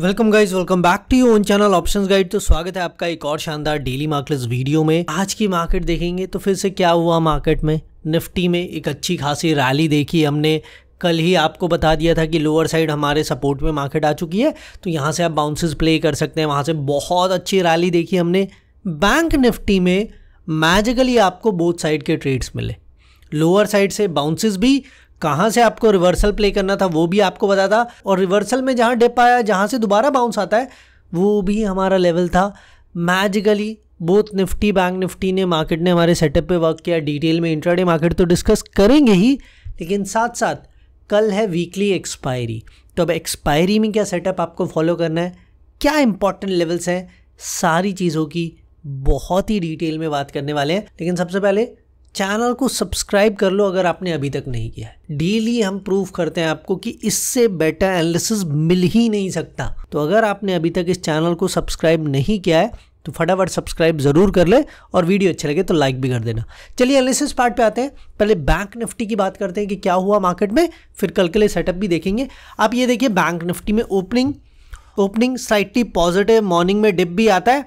welcome guys welcome back to you own channel options guide तो स्वागत है आपका एक और शानदार डेली मार्केट्स वीडियो में आज की मार्केट देखेंगे तो फिर से क्या हुआ मार्केट में निफ्टी में एक अच्छी खासी रैली देखी हमने कल ही आपको बता दिया था कि लोअर साइड हमारे सपोर्ट में मार्केट आ चुकी है तो यहाँ से आप बाउंसेस प्ले कर सकते हैं वहाँ से बहुत अच्छी रैली देखी हमने बैंक निफ्टी में मैजिकली आपको बोथ साइड के ट्रेड्स मिले लोअर साइड से बाउंसेस भी कहाँ से आपको रिवर्सल प्ले करना था वो भी आपको पता था और रिवर्सल में जहाँ डिप आया जहाँ से दोबारा बाउंस आता है वो भी हमारा लेवल था मैजिकली बहुत निफ्टी बैंक निफ्टी ने मार्केट ने हमारे सेटअप पे वर्क किया डिटेल में इंट्राडे मार्केट तो डिस्कस करेंगे ही लेकिन साथ साथ कल है वीकली एक्सपायरी तो अब एक्सपायरी में क्या सेटअप आपको फॉलो करना है क्या इंपॉर्टेंट लेवल्स हैं सारी चीज़ों की बहुत ही डिटेल में बात करने वाले हैं लेकिन सबसे पहले चैनल को सब्सक्राइब कर लो अगर आपने अभी तक नहीं किया है डेली हम प्रूव करते हैं आपको कि इससे बेटर एनालिसिस मिल ही नहीं सकता तो अगर आपने अभी तक इस चैनल को सब्सक्राइब नहीं किया है तो फटाफट सब्सक्राइब जरूर कर ले और वीडियो अच्छे लगे तो लाइक भी कर देना चलिए एनालिसिस पार्ट पे आते हैं पहले बैंक निफ्टी की बात करते हैं कि क्या हुआ मार्केट में फिर कल के लिए सेटअप भी देखेंगे आप ये देखिए बैंक निफ्टी में opening opening slightly positive morning में डिप भी आता है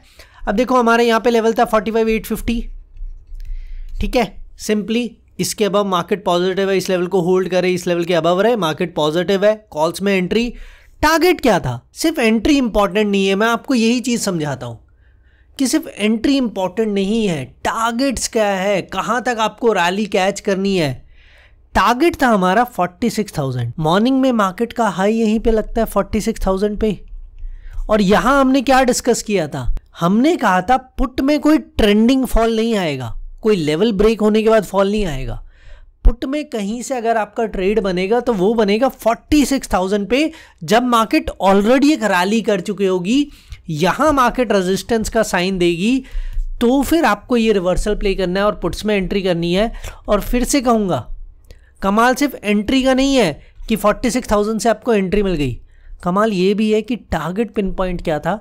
अब देखो हमारे यहाँ पे लेवल था 45,850 ठीक है सिंपली इसके अबव मार्केट पॉजिटिव है इस लेवल को होल्ड करे इस लेवल के अबव रहे मार्केट पॉजिटिव है कॉल्स में एंट्री टारगेट क्या था सिर्फ एंट्री इंपॉर्टेंट नहीं है मैं आपको यही चीज़ समझाता हूं कि सिर्फ एंट्री इंपॉर्टेंट नहीं है टारगेट्स क्या है कहां तक आपको रैली कैच करनी है टारगेट था हमारा 46,000 मॉर्निंग में मार्केट का हाई यहीं पे लगता है 46,000 पे और यहां हमने क्या डिस्कस किया था हमने कहा था पुट में कोई ट्रेंडिंग फॉल नहीं आएगा कोई लेवल ब्रेक होने के बाद फॉल नहीं आएगा पुट में कहीं से अगर आपका ट्रेड बनेगा तो वो बनेगा 46,000 पे जब मार्केट ऑलरेडी एक रैली कर चुकी होगी यहाँ मार्केट रेजिस्टेंस का साइन देगी तो फिर आपको ये रिवर्सल प्ले करना है और पुट्स में एंट्री करनी है और फिर से कहूँगा कमाल सिर्फ एंट्री का नहीं है कि 46,000 से आपको एंट्री मिल गई कमाल ये भी है कि टारगेट पिन पॉइंट क्या था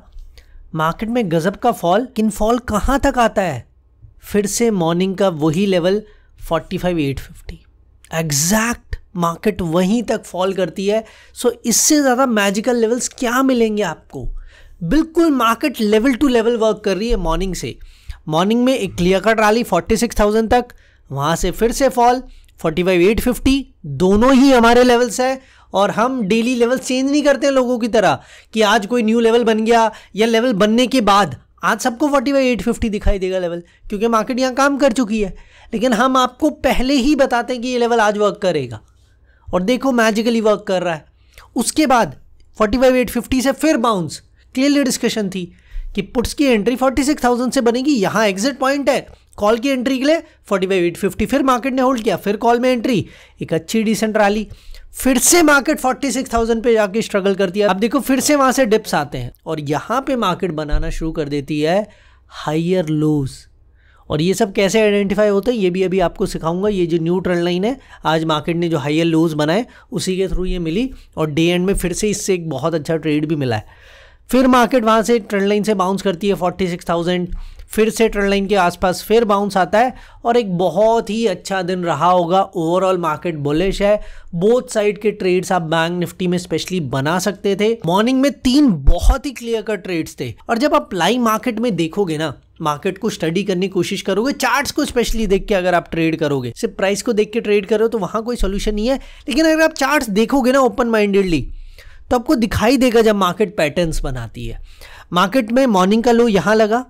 मार्केट में गजब का फॉल किन फॉल कहाँ तक आता है फिर से मॉर्निंग का वही लेवल 45,850 एग्जैक्ट मार्केट वहीं तक फॉल करती है सो so इससे ज़्यादा मैजिकल लेवल्स क्या मिलेंगे आपको बिल्कुल market level to level work कर रही है मॉर्निंग से मॉर्निंग में एक क्लियर कट रैली 46,000 तक वहाँ से फिर से फॉल 45,850 दोनों ही हमारे लेवल्स हैं और हम डेली लेवल चेंज नहीं करते हैं लोगों की तरह कि आज कोई न्यू लेवल बन गया या लेवल बनने के बाद आज सबको फोर्टी बाई एट फिफ्टी दिखाई देगा लेवल क्योंकि मार्केट यहाँ काम कर चुकी है लेकिन हम आपको पहले ही बताते हैं कि ये लेवल आज वर्क करेगा और देखो मैजिकली वर्क कर रहा है उसके बाद फोर्टी फाइव एट फिफ्टी से फिर बाउंस क्लियरली डिस्कशन थी कि पुट्स की एंट्री फोर्टी सिक्स थाउजेंड से बनेगी यहाँ एग्जिट पॉइंट है कॉल की एंट्री के लिए फोर्टी फाइव एट फिफ्टी फिर मार्केट ने होल्ड किया फिर कॉल में एंट्री एक अच्छी डिसेंट रैली फिर से मार्केट 46,000 पे जाके स्ट्रगल करती है अब देखो फिर से वहां से डिप्स आते हैं और यहाँ पे मार्केट बनाना शुरू कर देती है हाइयर लोज़ और ये सब कैसे आइडेंटिफाई होता है ये भी अभी आपको सिखाऊंगा ये जो न्यू ट्रेंड लाइन है आज मार्केट ने जो हाइयर लोज बनाए उसी के थ्रू ये मिली और डे एंड में फिर से इससे एक बहुत अच्छा ट्रेड भी मिला है फिर मार्केट वहाँ से ट्रेंड लाइन से बाउंस करती है फोर्टी सिक्स थाउजेंड फिर से ट्रेंड लाइन के आसपास फिर बाउंस आता है और एक बहुत ही अच्छा दिन रहा होगा ओवरऑल मार्केट बुलिश है बोथ साइड के ट्रेड्स आप बैंक निफ्टी में स्पेशली बना सकते थे मॉर्निंग में तीन बहुत ही क्लियर कट ट्रेड्स थे और जब आप लाइव मार्केट में देखोगे ना मार्केट को स्टडी करने की कोशिश करोगे चार्ट्स को स्पेशली देख के अगर आप ट्रेड करोगे सिर्फ प्राइस को देख के ट्रेड करो तो वहाँ कोई सोल्यूशन नहीं है लेकिन अगर आप चार्ट्स देखोगे ना ओपन माइंडेडली तो आपको दिखाई देगा जब मार्केट पैटर्न्स बनाती है मार्केट में मॉर्निंग का लो यहाँ लगा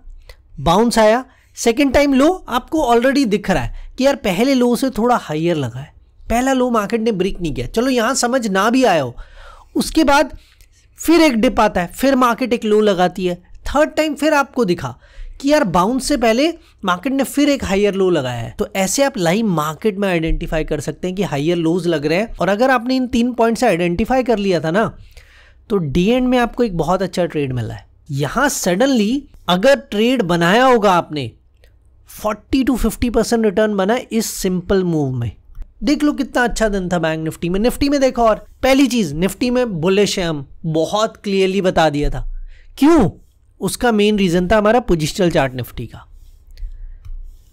बाउंस आया सेकेंड टाइम लो आपको ऑलरेडी दिख रहा है कि यार पहले लो से थोड़ा हाइयर लगा है पहला लो मार्केट ने ब्रेक नहीं किया चलो यहाँ समझ ना भी आया हो उसके बाद फिर एक डिप आता है फिर मार्केट एक लो लगाती है थर्ड टाइम फिर आपको दिखा कि यार बाउंस से पहले मार्केट ने फिर एक हाइयर लो लगाया है तो ऐसे आप लाइव मार्केट में आइडेंटिफाई कर सकते हैं कि हाइयर लोज लग रहे हैं और अगर आपने इन तीन पॉइंट से आइडेंटिफाई कर लिया था ना तो डी एंड में आपको एक बहुत अच्छा ट्रेड मिला है यहां सडनली अगर ट्रेड बनाया होगा आपने 40 टू 50 परसेंट रिटर्न बना इस सिंपल मूव में देख लो कितना अच्छा दिन था बैंक निफ्टी में निफ्टी में देखो और पहली चीज़ निफ्टी में बुलिश है हम बहुत क्लियरली बता दिया था क्यों उसका मेन रीज़न था हमारा पोजिशनल चार्ट निफ्टी का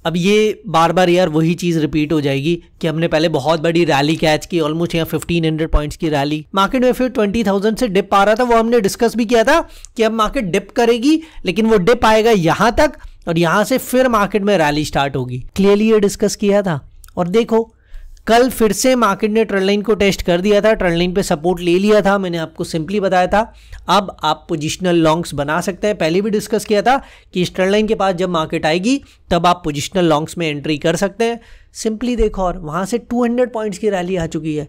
अब ये बार बार यार वही चीज़ रिपीट हो जाएगी कि हमने पहले बहुत बड़ी रैली कैच की ऑलमोस्ट यहाँ फिफ्टीन हंड्रेड पॉइंट्स की रैली मार्केट में फिर ट्वेंटी थाउजेंड से डिप आ रहा था वो हमने डिस्कस भी किया था कि अब मार्केट डिप करेगी लेकिन वो डिप आएगा यहाँ तक और यहाँ से फिर मार्केट में रैली स्टार्ट होगी क्लियरली ये डिस्कस किया था और देखो कल फिर से मार्केट ने ट्रेंड लाइन को टेस्ट कर दिया था ट्रेंड लाइन पे सपोर्ट ले लिया था मैंने आपको सिंपली बताया था अब आप पोजिशनल लॉन्ग्स बना सकते हैं पहले भी डिस्कस किया था कि इस ट्रेंड लाइन के पास जब मार्केट आएगी तब आप पोजिशनल लॉन्ग्स में एंट्री कर सकते हैं सिंपली देखो और वहाँ से 200 पॉइंट्स की रैली आ चुकी है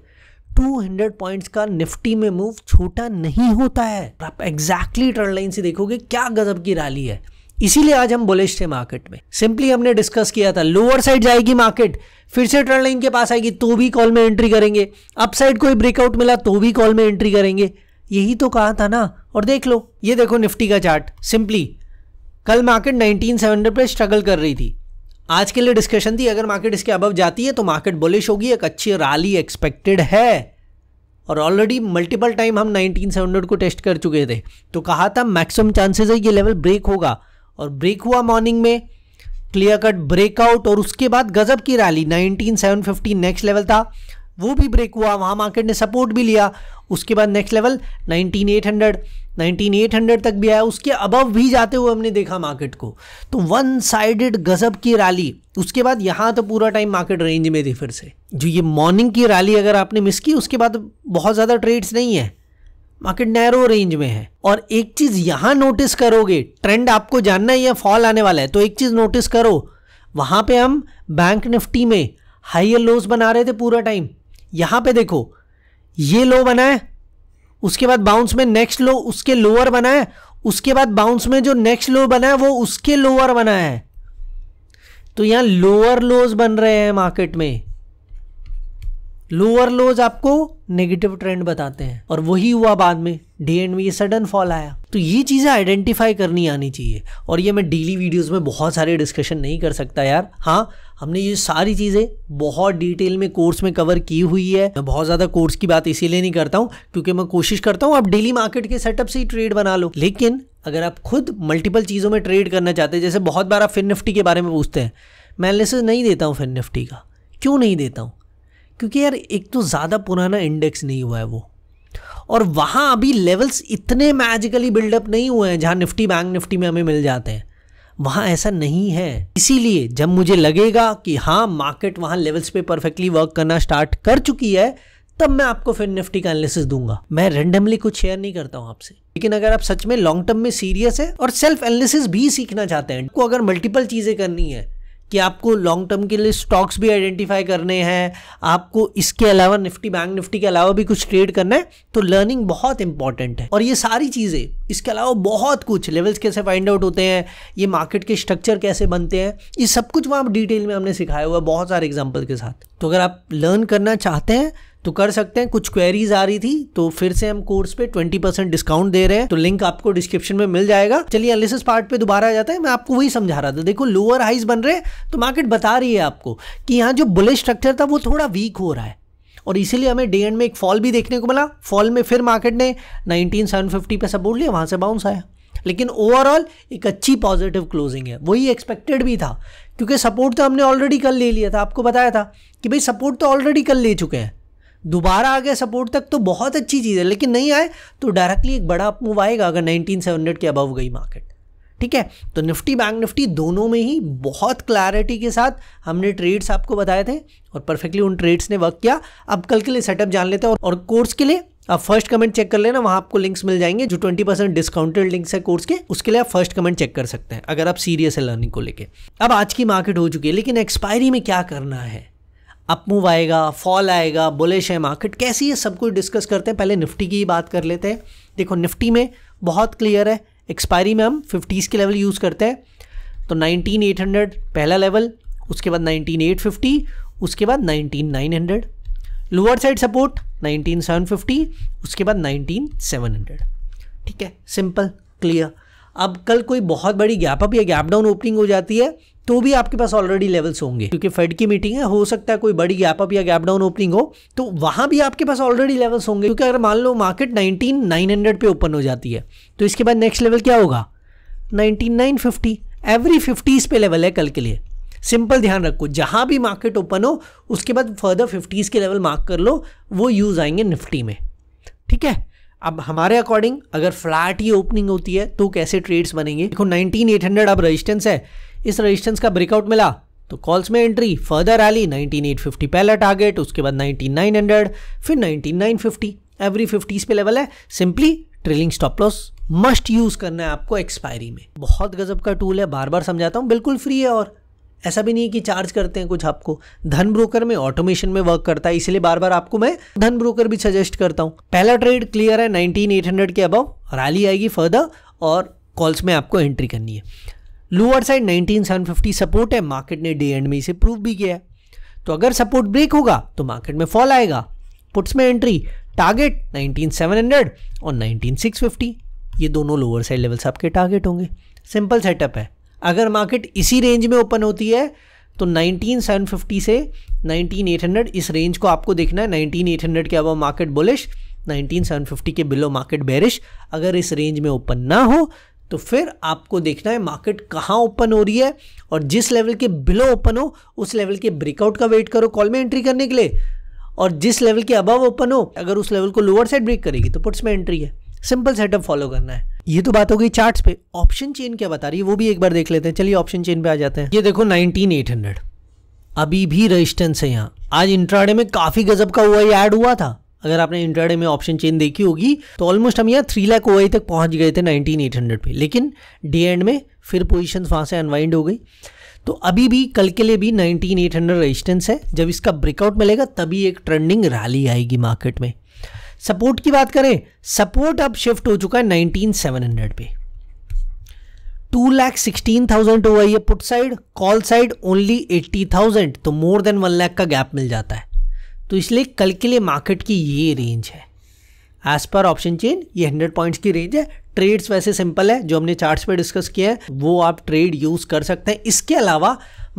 200 पॉइंट्स का निफ्टी में मूव छोटा नहीं होता है आप एग्जैक्टली ट्रेंड लाइन से देखोगे क्या गजब की रैली है इसीलिए आज हम बुलिश थे मार्केट में सिंपली हमने डिस्कस किया था लोअर साइड जाएगी मार्केट फिर से ट्रेंड लाइन के पास आएगी तो भी कॉल में एंट्री करेंगे अप साइड कोई ब्रेकआउट मिला तो भी कॉल में एंट्री करेंगे यही तो कहा था ना और देख लो ये देखो निफ्टी का चार्ट सिंपली कल मार्केट 1900 पे स्ट्रगल कर रही थी आज के लिए डिस्कशन थी अगर मार्केट इसके अबव जाती है तो मार्केट बुलिश होगी एक अच्छी राली एक्सपेक्टेड है और ऑलरेडी मल्टीपल टाइम हम 1900 को टेस्ट कर चुके थे तो कहा था मैक्सिमम चांसेस है ये लेवल ब्रेक होगा और ब्रेक हुआ मॉर्निंग में क्लियर कट ब्रेकआउट और उसके बाद गजब की रैली 19750 नेक्स्ट लेवल था वो भी ब्रेक हुआ वहाँ मार्केट ने सपोर्ट भी लिया उसके बाद नेक्स्ट लेवल 19800 19800 तक भी आया उसके अबव भी जाते हुए हमने देखा मार्केट को तो वन साइडेड गजब की रैली उसके बाद यहाँ तो पूरा टाइम मार्केट रेंज में थी फिर से जो ये मॉर्निंग की रैली अगर आपने मिस की उसके बाद बहुत ज़्यादा ट्रेड्स नहीं है मार्केट नैरो रेंज में है और एक चीज यहां नोटिस करोगे ट्रेंड आपको जानना ही है फॉल आने वाला है तो एक चीज नोटिस करो वहां पे हम बैंक निफ्टी में हाइयर लोस बना रहे थे पूरा टाइम यहां पे देखो ये लो बनाए उसके बाद बाउंस में नेक्स्ट लो उसके लोअर बनाए उसके बाद बाउंस में जो नेक्स्ट लो बना है वो उसके लोअर बनाया है तो यहां लोअर लोज बन रहे हैं मार्केट में लोअर लोज आपको नेगेटिव ट्रेंड बताते हैं और वही हुआ बाद में डी एंड में ये सडन फॉल आया तो ये चीज़ें आइडेंटिफाई करनी आनी चाहिए और ये मैं डेली वीडियोस में बहुत सारे डिस्कशन नहीं कर सकता यार हाँ हमने ये सारी चीज़ें बहुत डिटेल में कोर्स में कवर की हुई है मैं बहुत ज़्यादा कोर्स की बात इसीलिए नहीं करता हूँ क्योंकि मैं कोशिश करता हूँ आप डेली मार्केट के सेटअप से ही ट्रेड बना लो लेकिन अगर आप खुद मल्टीपल चीज़ों में ट्रेड करना चाहते हैं जैसे बहुत बार आप फिन निफ्टी के बारे में पूछते हैं मैं एनालिसिस नहीं देता हूँ फिन निफ्टी का क्यों नहीं देता हूँ क्योंकि यार एक तो ज़्यादा पुराना इंडेक्स नहीं हुआ है वो और वहाँ अभी लेवल्स इतने मैजिकली बिल्डअप नहीं हुए हैं जहाँ निफ्टी बैंक निफ्टी में हमें मिल जाते हैं वहाँ ऐसा नहीं है इसीलिए जब मुझे लगेगा कि हाँ मार्केट वहाँ लेवल्स पे परफेक्टली वर्क करना स्टार्ट कर चुकी है तब मैं आपको फिर निफ्टी का एनालिसिस दूंगा मैं रेंडमली कुछ शेयर नहीं करता हूँ आपसे लेकिन अगर आप सच में लॉन्ग टर्म में सीरियस है और सेल्फ एनालिसिस भी सीखना चाहते हैं आपको अगर मल्टीपल चीज़ें करनी है कि आपको लॉन्ग टर्म के लिए स्टॉक्स भी आइडेंटिफाई करने हैं आपको इसके अलावा निफ्टी बैंक निफ्टी के अलावा भी कुछ ट्रेड करना है तो लर्निंग बहुत इंपॉर्टेंट है और ये सारी चीज़ें इसके अलावा बहुत कुछ लेवल्स कैसे फाइंड आउट होते हैं ये मार्केट के स्ट्रक्चर कैसे बनते हैं ये सब कुछ वहाँ डिटेल में हमने सिखाया हुआ है बहुत सारे एग्जाम्पल के साथ तो अगर आप लर्न करना चाहते हैं तो कर सकते हैं कुछ क्वेरीज आ रही थी तो फिर से हम कोर्स पे 20 परसेंट डिस्काउंट दे रहे हैं तो लिंक आपको डिस्क्रिप्शन में मिल जाएगा चलिए एनालिसिस पार्ट पे दोबारा आ जाता है मैं आपको वही समझा रहा था देखो लोअर हाइज बन रहे हैं तो मार्केट बता रही है आपको कि यहाँ जो बुलेट स्ट्रक्चर था वो थोड़ा वीक हो रहा है और इसीलिए हमें डे एंड में एक फॉल भी देखने को मिला फॉल में फिर मार्केट ने नाइनटीन पे सपोर्ट लिया वहाँ से बाउंस आया लेकिन ओवरऑल एक अच्छी पॉजिटिव क्लोजिंग है वही एक्सपेक्टेड भी था क्योंकि सपोर्ट तो हमने ऑलरेडी कल ले लिया था आपको बताया था कि भाई सपोर्ट तो ऑलरेडी कल ले चुके हैं दोबारा आ गया सपोर्ट तक तो बहुत अच्छी चीज़ है लेकिन नहीं आए तो डायरेक्टली एक बड़ा मूव आएगा अगर 1900 के अबव गई मार्केट ठीक है तो निफ्टी बैंक निफ्टी दोनों में ही बहुत क्लैरिटी के साथ हमने ट्रेड्स आपको बताए थे और परफेक्टली उन ट्रेड्स ने वर्क किया अब कल के लिए सेटअप जान लेते हैं और कोर्स के लिए आप फर्स्ट कमेंट चेक कर लेना वहाँ आपको लिंक्स मिल जाएंगे जो 20 परसेंट डिस्काउंटेड लिंक्स है कोर्स के उसके लिए आप फर्स्ट कमेंट चेक कर सकते हैं अगर आप सीरियस है लर्निंग को लेके अब आज की मार्केट हो चुकी है लेकिन एक्सपायरी में क्या करना है अप मूव आएगा फॉल आएगा बुलिश है मार्केट कैसी है सब कुछ डिस्कस करते हैं पहले निफ्टी की बात कर लेते हैं देखो निफ्टी में बहुत क्लियर है एक्सपायरी में हम फिफ्टीज़ के लेवल यूज़ करते हैं तो 19800 पहला लेवल उसके बाद 19850 उसके बाद 19900 लोअर साइड सपोर्ट 19750 उसके बाद 19700 ठीक है सिंपल क्लियर अब कल कोई बहुत बड़ी गैप अप या गैप डाउन ओपनिंग हो जाती है तो भी आपके पास ऑलरेडी लेवल्स होंगे क्योंकि फेड की मीटिंग है हो सकता है कोई बड़ी गैप अप या गैप डाउन ओपनिंग हो तो वहां भी आपके पास ऑलरेडी लेवल्स होंगे क्योंकि अगर मान लो मार्केट हंड्रेड पे ओपन हो जाती है तो इसके बाद नेक्स्ट लेवल क्या होगा फिफ्टी एवरी फिफ्टीज़ पे लेवल है कल के लिए सिंपल ध्यान रखो जहां भी मार्केट ओपन हो उसके बाद फर्दर फिफ्टीज़ के लेवल मार्क कर लो वो यूज़ आएंगे निफ्टी में ठीक है अब हमारे अकॉर्डिंग अगर फ्लैट ही ओपनिंग होती है तो कैसे ट्रेड्स बनेंगे देखो 19800 अब रेजिस्टेंस है इस रेजिस्टेंस का ब्रेकआउट मिला तो कॉल्स में एंट्री फर्दर रैली 19850 पहला टारगेट उसके बाद 19900 फिर 19950 एवरी फिफ्टीज पे लेवल है simply trailing stop loss must use करना है आपको एक्सपायरी में बहुत गजब का टूल है बार बार समझाता हूँ बिल्कुल फ्री है और ऐसा भी नहीं है कि चार्ज करते हैं कुछ आपको धन ब्रोकर में ऑटोमेशन में वर्क करता है इसलिए बार बार आपको मैं धन ब्रोकर भी सजेस्ट करता हूँ पहला ट्रेड क्लियर है 19800 के अबव रैली आएगी फर्दर और कॉल्स में आपको एंट्री करनी है लोअर साइड 19750 सपोर्ट है मार्केट ने डे एंड में इसे प्रूव भी किया है तो अगर सपोर्ट ब्रेक होगा तो मार्केट में फॉल आएगा पुट्स में एंट्री टारगेट 19700 और 19650 ये दोनों लोअर साइड लेवल्स आपके टारगेट होंगे सिंपल सेटअप है अगर मार्केट इसी रेंज में ओपन होती है तो 19750 से 19800 इस रेंज को आपको देखना है 19800 के अब मार्केट बोलिश 19750 के बिलो मार्केट बेरिश अगर इस रेंज में ओपन ना हो तो फिर आपको देखना है मार्केट कहाँ ओपन हो रही है और जिस लेवल के बिलो ओपन हो उस लेवल के ब्रेकआउट का वेट करो कॉल में एंट्री करने के लिए और जिस लेवल के अबव ओपन हो अगर उस लेवल को लोअर साइड ब्रेक करेगी तो पुट्स में एंट्री है सिंपल सेटअप फॉलो करना है ये तो बात हो गई चार्ट्स पे ऑप्शन चेन क्या बता रही है वो भी एक बार देख लेते हैं चलिए ऑप्शन चेन पे आ जाते हैं ये देखो 19800 अभी भी रेजिस्टेंस है यहाँ आज इंट्राडे में काफ़ी गजब का हुआ ये ऐड हुआ था अगर आपने इंट्राडे में ऑप्शन चेन देखी होगी तो ऑलमोस्ट हम यहाँ थ्री लाख ओ तक पहुँच गए थे नाइनटीन एट हंड्रेड पे लेकिन डे एंड में फिर पोजिशन वहाँ से अनवाइंड हो गई तो अभी भी कल के लिए भी 19800 रेजिस्टेंस है जब इसका ब्रेकआउट मिलेगा तभी एक ट्रेंडिंग रैली आएगी मार्केट में सपोर्ट की बात करें सपोर्ट अब शिफ्ट हो चुका है 19700 पे टू लैख सिक्सटीन थाउजेंड हुआ है put side call side only eighty thousand तो मोर देन वन लैख का गैप मिल जाता है तो इसलिए कल के लिए मार्केट की ये रेंज है एज पर ऑप्शन चेन ये हंड्रेड पॉइंट्स की रेंज है ट्रेड्स वैसे सिंपल है जो हमने चार्ट्स पे डिस्कस किया है वो आप ट्रेड यूज़ कर सकते हैं इसके अलावा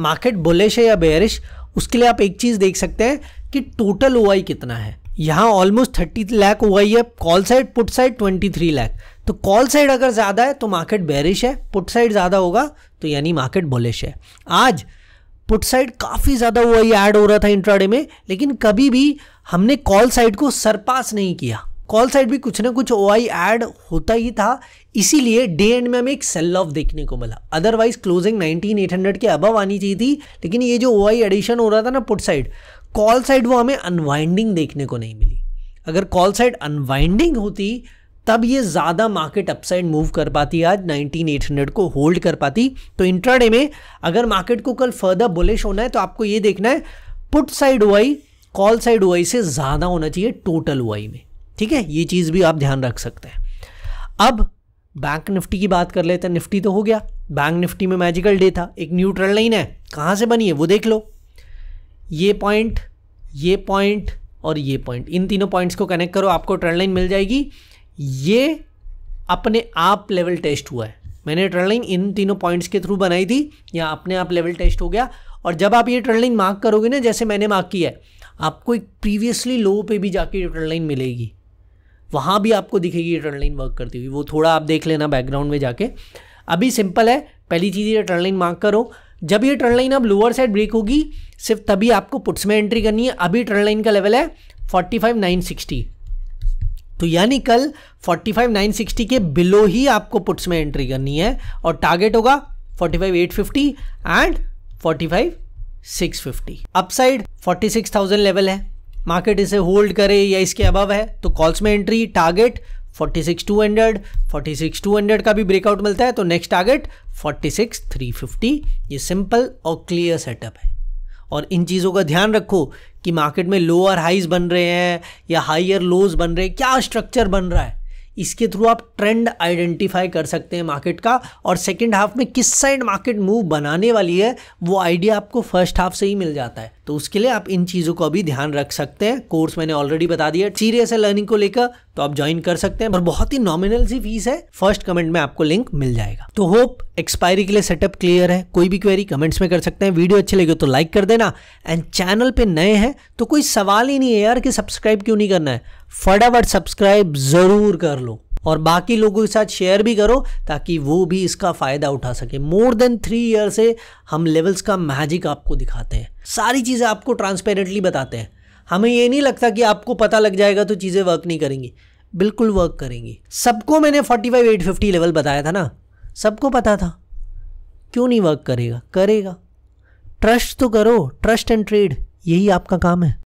मार्केट बुलिश है या बेरिश उसके लिए आप एक चीज़ देख सकते हैं कि टोटल ओ कितना है यहाँ ऑलमोस्ट थर्टी लैख ओ है call side put side twenty three lakh तो कॉल साइड अगर ज़्यादा है तो मार्केट बेरिश है पुट साइड ज़्यादा होगा तो यानी मार्केट बुलिश है आज पुट साइड काफ़ी ज़्यादा वो आई ऐड हो रहा था इंट्राडे में लेकिन कभी भी हमने कॉल साइड को सरपास नहीं किया कॉल साइड भी कुछ ना कुछ ओ आई एड होता ही था इसीलिए डे एंड में हमें एक सेल ऑफ देखने को मिला अदरवाइज क्लोजिंग 19800 के अबव आनी चाहिए थी लेकिन ये जो ओ आई एडिशन हो रहा था ना पुट साइड कॉल साइड वो हमें अनवाइंडिंग देखने को नहीं मिली अगर कॉल साइड अनवाइंडिंग होती तब ये ज़्यादा मार्केट अपसाइड मूव कर पाती आज 19800 को होल्ड कर पाती तो इंट्राडे में अगर मार्केट को कल फर्दर बुलिश होना है तो आपको ये देखना है पुट साइड वाई कॉल साइड वाई से ज़्यादा होना चाहिए टोटल वाई में ठीक है ये चीज़ भी आप ध्यान रख सकते हैं अब बैंक निफ्टी की बात कर लेते हैं निफ्टी तो हो गया बैंक निफ्टी में मैजिकल डे था एक न्यूट्रल लाइन है कहाँ से बनी है वो देख लो ये पॉइंट ये पॉइंट और ये पॉइंट इन तीनों पॉइंट्स को कनेक्ट करो आपको ट्रेंड लाइन मिल जाएगी ये अपने आप लेवल टेस्ट हुआ है मैंने ट्रेडलिंग इन तीनों पॉइंट्स के थ्रू बनाई थी या अपने आप लेवल टेस्ट हो गया और जब आप ये ट्रेडलिंग मार्क करोगे ना जैसे मैंने मार्क किया है आपको एक प्रीवियसली लो पे भी जाके ट्रेडलाइन मिलेगी वहाँ भी आपको दिखेगी ट्रेडलाइन वर्क करती हुई वो थोड़ा आप देख लेना बैकग्राउंड में जाके अभी सिंपल है पहली चीज़ ये ट्रेडलाइन मार्क करो जब ये ट्रेडलाइन लाइन अब लोअर साइड ब्रेक होगी सिर्फ तभी आपको पुट्स में एंट्री करनी है अभी ट्रेडलाइन लाइन का लेवल है फोर्टी फाइव नाइन सिक्सटी तो यानी कल 45,960 के बिलो ही आपको पुट्स में एंट्री करनी है और टारगेट होगा 45,850 एंड 45,650 अपसाइड 46,000 लेवल है मार्केट इसे होल्ड करे या इसके अबव है तो कॉल्स में एंट्री टारगेट 46,200, 46,200 का भी ब्रेकआउट मिलता है तो नेक्स्ट टारगेट 46,350 ये सिंपल और क्लियर सेटअप है और इन चीज़ों का ध्यान रखो कि मार्केट में लोअर हाइज बन रहे हैं या हाइयर लोज बन रहे हैं क्या स्ट्रक्चर बन रहा है इसके थ्रू आप ट्रेंड आइडेंटिफाई कर सकते हैं मार्केट का और सेकेंड हाफ में किस साइड मार्केट मूव बनाने वाली है वो आइडिया आपको फर्स्ट हाफ से ही मिल जाता है तो उसके लिए आप इन चीज़ों को भी ध्यान रख सकते हैं कोर्स मैंने ऑलरेडी बता दिया सीरियस है लर्निंग को लेकर तो आप ज्वाइन कर सकते हैं और बहुत ही नॉमिनल सी फीस है फर्स्ट कमेंट में आपको लिंक मिल जाएगा तो होप एक्सपायरी के लिए सेटअप क्लियर है कोई भी क्वेरी कमेंट्स में कर सकते हैं वीडियो अच्छे लगे तो लाइक कर देना एंड चैनल पर नए हैं तो कोई सवाल ही नहीं है यार कि सब्सक्राइब क्यों नहीं करना है फटाफट सब्सक्राइब जरूर कर लो और बाकी लोगों के साथ शेयर भी करो ताकि वो भी इसका फ़ायदा उठा सके मोर देन थ्री ईयर से हम लेवल्स का मैजिक आपको दिखाते हैं सारी चीज़ें आपको ट्रांसपेरेंटली बताते हैं हमें ये नहीं लगता कि आपको पता लग जाएगा तो चीज़ें वर्क नहीं करेंगी बिल्कुल वर्क करेंगी सबको मैंने forty five eight fifty level बताया था ना सबको पता था क्यों नहीं वर्क करेगा करेगा ट्रस्ट तो करो ट्रस्ट एंड ट्रेड यही आपका काम है